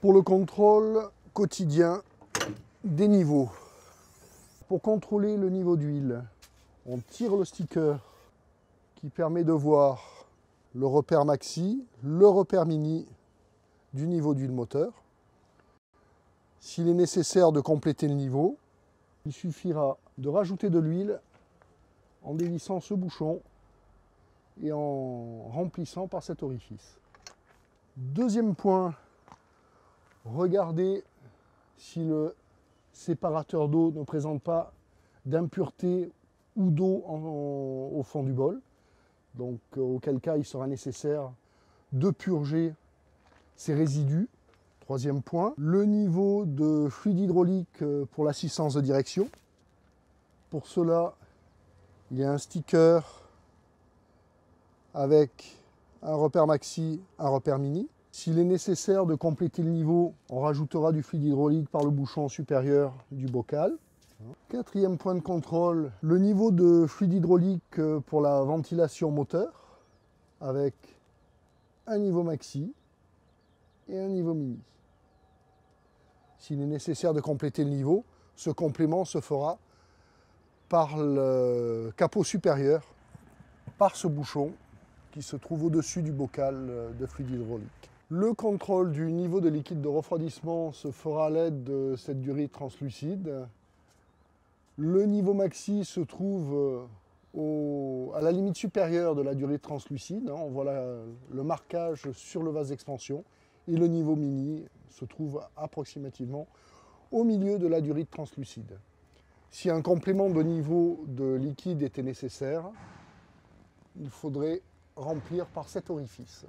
pour le contrôle quotidien des niveaux. Pour contrôler le niveau d'huile, on tire le sticker qui permet de voir le repère maxi, le repère mini du niveau d'huile moteur. S'il est nécessaire de compléter le niveau, il suffira de rajouter de l'huile en dévissant ce bouchon et en remplissant par cet orifice. Deuxième point Regardez si le séparateur d'eau ne présente pas d'impureté ou d'eau au fond du bol. Donc euh, auquel cas il sera nécessaire de purger ces résidus. Troisième point, le niveau de fluide hydraulique euh, pour l'assistance de direction. Pour cela, il y a un sticker avec un repère maxi, un repère mini. S'il est nécessaire de compléter le niveau, on rajoutera du fluide hydraulique par le bouchon supérieur du bocal. Quatrième point de contrôle, le niveau de fluide hydraulique euh, pour la ventilation moteur avec un niveau maxi et un niveau mini. S'il est nécessaire de compléter le niveau, ce complément se fera par le capot supérieur, par ce bouchon qui se trouve au-dessus du bocal euh, de fluide hydraulique. Le contrôle du niveau de liquide de refroidissement se fera à l'aide de cette durée translucide. Le niveau maxi se trouve euh, à la limite supérieure de la durée translucide. Hein. on voit le marquage sur le vase d'expansion. Et le niveau mini se trouve approximativement au milieu de la durée translucide. Si un complément de niveau de liquide était nécessaire, il faudrait remplir par cet orifice.